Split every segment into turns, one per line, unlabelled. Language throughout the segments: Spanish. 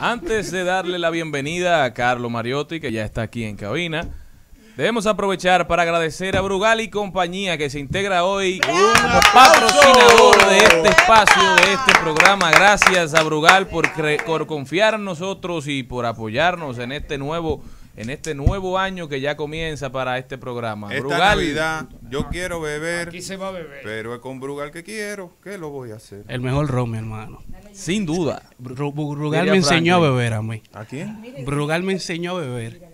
Antes de darle la bienvenida a Carlos Mariotti, que ya está aquí en cabina, debemos aprovechar para agradecer a Brugal y compañía que se integra hoy como patrocinador de este espacio, de este programa. Gracias a Brugal por, por confiar en nosotros y por apoyarnos en este nuevo en este nuevo año que ya comienza para este programa. Esta Brugal, yo quiero
beber, Aquí se va a beber, pero es con Brugal que quiero, ¿qué lo voy a hacer? El mejor ron, hermano.
Sin duda. Brugal me enseñó a beber a mí. ¿A quién? Brugal me enseñó a beber.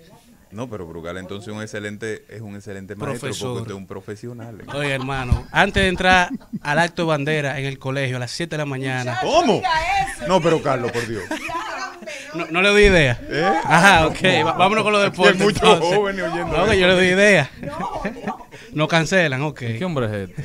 No, pero Brugal entonces un excelente, es un excelente maestro Profesor. porque un profesional.
Oye, hermano, antes de entrar al acto de bandera en el colegio a las 7 de la mañana. ¿Cómo? No, pero Carlos, por Dios. No, le doy idea. ¿Eh? Ajá, ok. vámonos con lo lo deporte. Hay muchos jóvenes oyendo. No, yo le doy idea. No, cancelan, ok. ¿Qué hombre es este?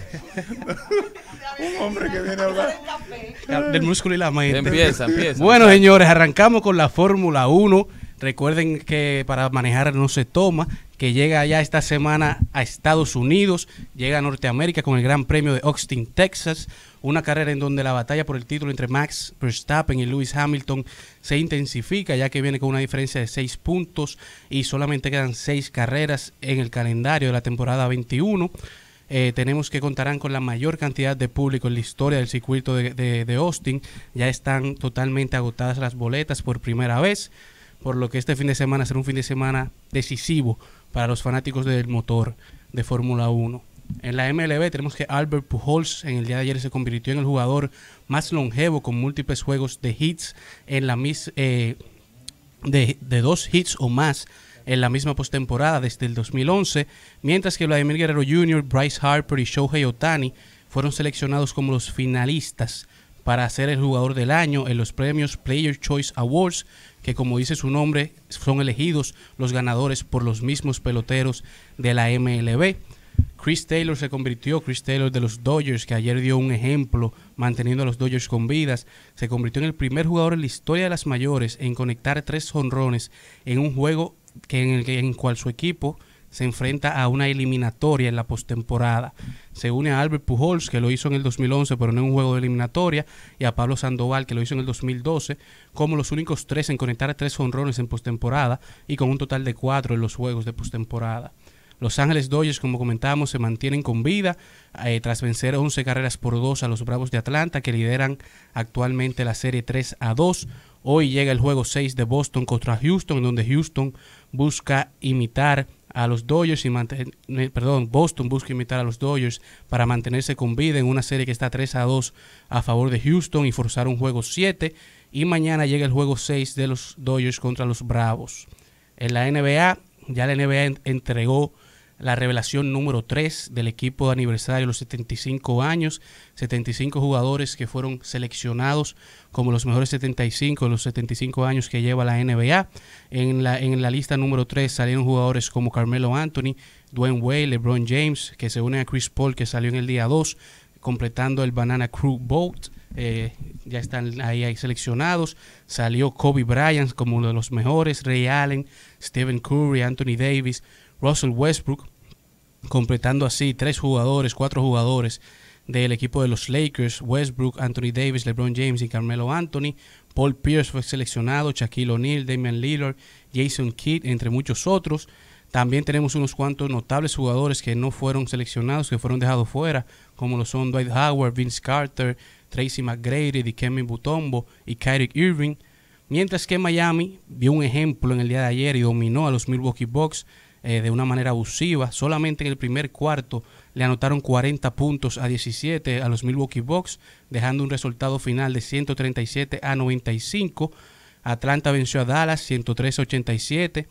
Un hombre que viene a hablar. Del
músculo y la mente. Empieza, empieza. Bueno, señores, arrancamos con la Fórmula 1 Recuerden que para manejar no se toma, que llega ya esta semana a Estados Unidos, llega a Norteamérica con el Gran Premio de Austin, Texas, una carrera en donde la batalla por el título entre Max Verstappen y Lewis Hamilton se intensifica, ya que viene con una diferencia de seis puntos y solamente quedan seis carreras en el calendario de la temporada 21. Eh, tenemos que contarán con la mayor cantidad de público en la historia del circuito de Austin. Ya están totalmente agotadas las boletas por primera vez por lo que este fin de semana será un fin de semana decisivo para los fanáticos del motor de Fórmula 1. En la MLB tenemos que Albert Pujols en el día de ayer se convirtió en el jugador más longevo con múltiples juegos de hits en la eh, de, de dos hits o más en la misma postemporada desde el 2011, mientras que Vladimir Guerrero Jr., Bryce Harper y Shohei Otani fueron seleccionados como los finalistas para ser el jugador del año en los premios Player Choice Awards, que como dice su nombre, son elegidos los ganadores por los mismos peloteros de la MLB. Chris Taylor se convirtió, Chris Taylor de los Dodgers, que ayer dio un ejemplo manteniendo a los Dodgers con vidas, se convirtió en el primer jugador en la historia de las mayores en conectar tres jonrones en un juego que en el en cual su equipo se enfrenta a una eliminatoria en la postemporada. Se une a Albert Pujols, que lo hizo en el 2011, pero no en un juego de eliminatoria, y a Pablo Sandoval, que lo hizo en el 2012, como los únicos tres en conectar a tres honrones en postemporada y con un total de cuatro en los juegos de postemporada. Los Ángeles Dodgers, como comentábamos, se mantienen con vida eh, tras vencer 11 carreras por dos a los Bravos de Atlanta, que lideran actualmente la serie 3 a 2. Hoy llega el juego 6 de Boston contra Houston, donde Houston busca imitar a los Dodgers y mantener, eh, perdón, Boston busca imitar a los Dodgers para mantenerse con vida en una serie que está 3 a 2 a favor de Houston y forzar un juego 7 y mañana llega el juego 6 de los Dodgers contra los Bravos. En la NBA, ya la NBA entregó la revelación número 3 del equipo de aniversario, los 75 años, 75 jugadores que fueron seleccionados como los mejores 75 de los 75 años que lleva la NBA. En la, en la lista número 3 salieron jugadores como Carmelo Anthony, Dwayne Wade, LeBron James, que se unen a Chris Paul, que salió en el día 2, completando el Banana Crew Boat. Eh, ya están ahí, ahí, seleccionados. Salió Kobe Bryant como uno de los mejores, Ray Allen, Stephen Curry, Anthony Davis, Russell Westbrook, completando así tres jugadores, cuatro jugadores del equipo de los Lakers, Westbrook, Anthony Davis, LeBron James y Carmelo Anthony. Paul Pierce fue seleccionado, Shaquille O'Neal, Damian Lillard, Jason Kidd, entre muchos otros. También tenemos unos cuantos notables jugadores que no fueron seleccionados, que fueron dejados fuera, como lo son Dwight Howard, Vince Carter, Tracy McGrady, Dikembe Butombo y Kyrie Irving. Mientras que Miami vio un ejemplo en el día de ayer y dominó a los Milwaukee Bucks eh, de una manera abusiva. Solamente en el primer cuarto le anotaron 40 puntos a 17 a los Milwaukee Bucks, dejando un resultado final de 137 a 95. Atlanta venció a Dallas 103 a 87.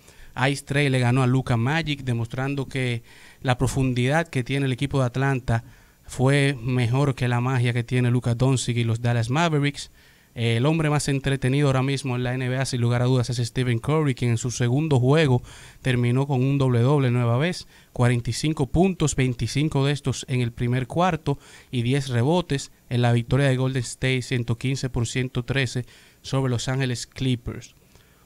Ice Trey le ganó a Luca Magic, demostrando que la profundidad que tiene el equipo de Atlanta fue mejor que la magia que tiene Luca Doncic y los Dallas Mavericks. El hombre más entretenido ahora mismo en la NBA, sin lugar a dudas, es Stephen Curry, quien en su segundo juego terminó con un doble-doble nueva vez. 45 puntos, 25 de estos en el primer cuarto y 10 rebotes en la victoria de Golden State 115 por 113 sobre Los Ángeles Clippers.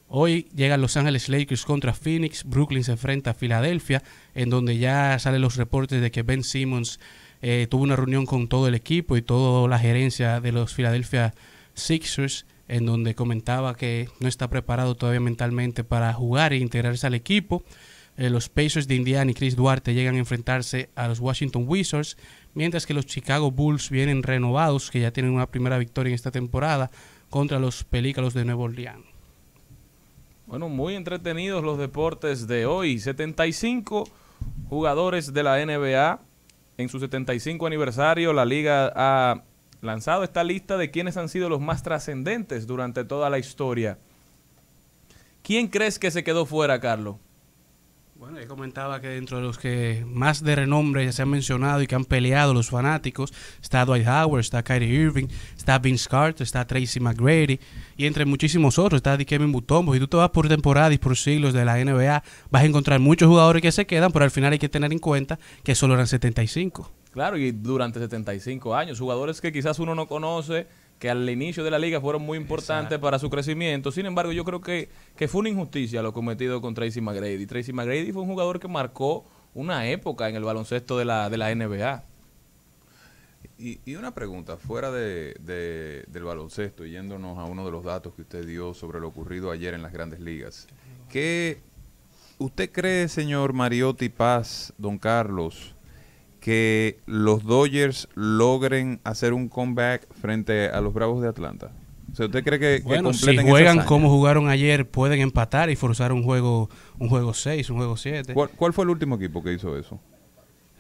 Hoy llega Los Ángeles Lakers contra Phoenix, Brooklyn se enfrenta a Filadelfia, en donde ya salen los reportes de que Ben Simmons eh, tuvo una reunión con todo el equipo y toda la gerencia de los Philadelphia Sixers, en donde comentaba que no está preparado todavía mentalmente para jugar e integrarse al equipo. Eh, los Pacers de Indiana y Chris Duarte llegan a enfrentarse a los Washington Wizards, mientras que los Chicago Bulls vienen renovados, que ya tienen una primera victoria en esta temporada contra los Pelícalos de Nuevo Orleans.
Bueno, muy entretenidos los deportes de hoy. 75 jugadores de la NBA en su 75 aniversario. La liga ha lanzado esta lista de quienes han sido los más trascendentes durante toda la historia. ¿Quién crees que se quedó fuera,
Carlos? Bueno, yo comentaba que dentro de los que más de renombre ya se han mencionado y que han peleado los fanáticos, está Dwight Howard, está Kyrie Irving, está Vince Carter, está Tracy McGrady y entre muchísimos otros, está Dikembe Butombo. Y tú te vas por temporadas y por siglos de la NBA, vas a encontrar muchos jugadores que se quedan, pero al final hay que tener en cuenta que solo eran 75.
Claro, y durante 75 años, jugadores que quizás uno no conoce, que al inicio de la liga fueron muy importantes para su crecimiento. Sin embargo, yo creo que, que fue una injusticia lo cometido con Tracy McGrady. Tracy McGrady fue un jugador que marcó una época en el baloncesto de la, de la NBA.
Y, y una pregunta, fuera de, del baloncesto, yéndonos a uno de los datos que usted dio sobre lo ocurrido ayer en las grandes ligas. ¿Qué usted cree, señor Mariotti Paz, don Carlos, que los Dodgers logren hacer un comeback frente a los Bravos de Atlanta? ¿Usted cree que, si juegan
como jugaron ayer, pueden empatar y forzar un juego un juego 6, un juego 7?
¿Cuál, fue el último equipo que hizo eso?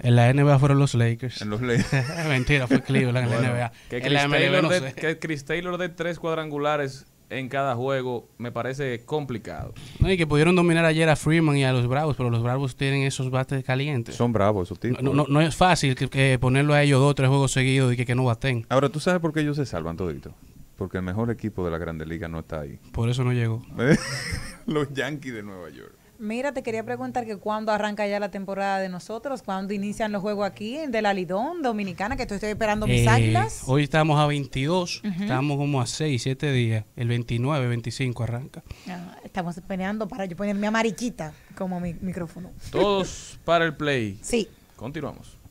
En la NBA fueron los Lakers. En los Lakers. Mentira, fue Cleveland en la NBA.
en Chris Taylor de tres cuadrangulares en cada juego me parece complicado.
y que pudieron dominar ayer a Freeman y a los Bravos, pero los Bravos tienen esos bates calientes. Son bravos esos tipos. No, eh. es fácil ponerlo a ellos dos o tres juegos seguidos y que, no baten.
Ahora, ¿tú sabes por qué ellos se salvan todito? Porque el mejor equipo de la Grande Liga no está ahí. Por eso no llegó. los Yankees de Nueva York. Mira, te quería preguntar que cuándo arranca ya la temporada de nosotros, cuándo inician los juegos aquí de la Lidón Dominicana, que estoy, esperando mis eh, águilas.
Hoy estamos a 22, estamos como a 6, 7 días. El 29, 25 arranca.
Ah, estamos peleando para yo ponerme mi amarillita como mi micrófono.
Todos para el play. Sí. Continuamos.